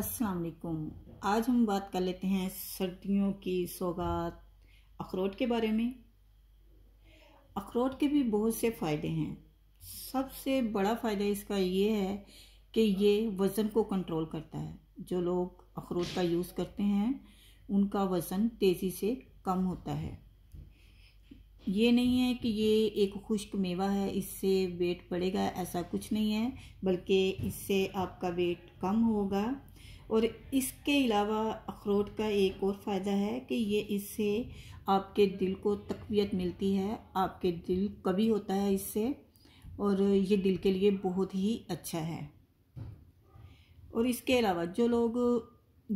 अस्सलाम वालेकुम आज हम बात कर लेते हैं सर्दियों की सौगात अखरोट के बारे में अखरोट के भी बहुत से फ़ायदे हैं सबसे बड़ा फ़ायदा इसका ये है कि ये वज़न को कंट्रोल करता है जो लोग अखरोट का यूज़ करते हैं उनका वज़न तेज़ी से कम होता है ये नहीं है कि ये एक खुश्क मेवा है इससे वेट बढ़ेगा ऐसा कुछ नहीं है बल्कि इससे आपका वेट कम होगा और इसके अलावा अखरोट का एक और फ़ायदा है कि ये इससे आपके दिल को तकवीत मिलती है आपके दिल कभी होता है इससे और ये दिल के लिए बहुत ही अच्छा है और इसके अलावा जो लोग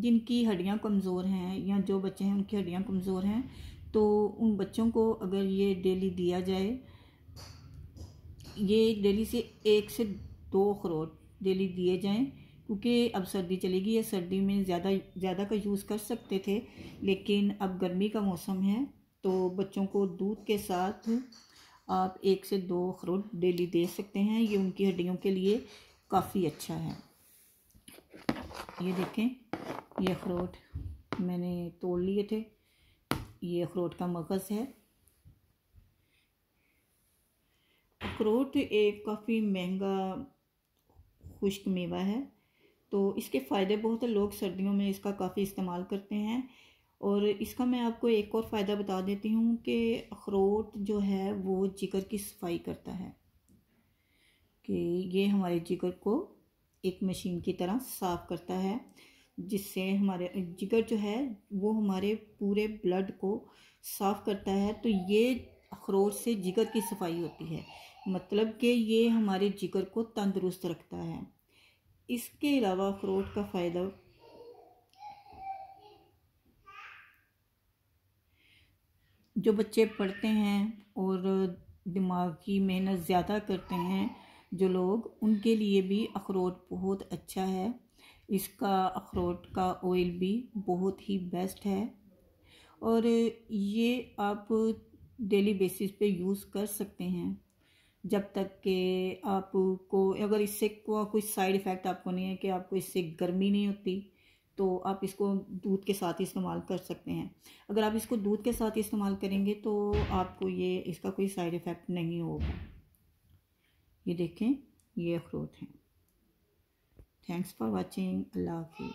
जिनकी हड्डियाँ कमज़ोर हैं या जो बच्चे हैं उनकी हड्डियाँ कमज़ोर हैं तो उन बच्चों को अगर ये डेली दिया जाए ये डेली से एक से दो अखरोट डेली दिए जाएँ क्योंकि अब सर्दी चलेगी या सर्दी में ज़्यादा ज़्यादा का यूज़ कर सकते थे लेकिन अब गर्मी का मौसम है तो बच्चों को दूध के साथ आप एक से दो अखरोट डेली दे सकते हैं ये उनकी हड्डियों के लिए काफ़ी अच्छा है ये देखें ये अखरोट मैंने तोड़ लिए थे ये अखरोट का मगज़ है अखरोट एक काफ़ी महंगा खुश्क मेवा है तो इसके फ़ायदे बहुत हैं लोग सर्दियों में इसका काफ़ी इस्तेमाल करते हैं और इसका मैं आपको एक और फ़ायदा बता देती हूँ कि अखरोट जो है वो जिगर की सफाई करता है कि ये हमारे जिगर को एक मशीन की तरह साफ़ करता है जिससे हमारे जिगर जो है वो हमारे पूरे ब्लड को साफ़ करता है तो ये अखरोट से जिगर की सफाई होती है मतलब कि ये हमारे जिगर को तंदुरुस्त रखता है इसके अलावा अखरोट का फ़ायदा जो बच्चे पढ़ते हैं और दिमाग की मेहनत ज़्यादा करते हैं जो लोग उनके लिए भी अखरोट बहुत अच्छा है इसका अखरोट का ऑयल भी बहुत ही बेस्ट है और ये आप डेली बेसिस पे यूज़ कर सकते हैं जब तक कि आपको अगर इससे कोई साइड इफ़ेक्ट आपको नहीं है कि आपको इससे गर्मी नहीं होती तो आप इसको दूध के साथ ही इस्तेमाल कर सकते हैं अगर आप इसको दूध के साथ इस्तेमाल करेंगे तो आपको ये इसका कोई साइड इफ़ेक्ट नहीं होगा ये देखें ये अखरोट हैं थैंक्स फॉर वाचिंग अल्लाह हाफिज़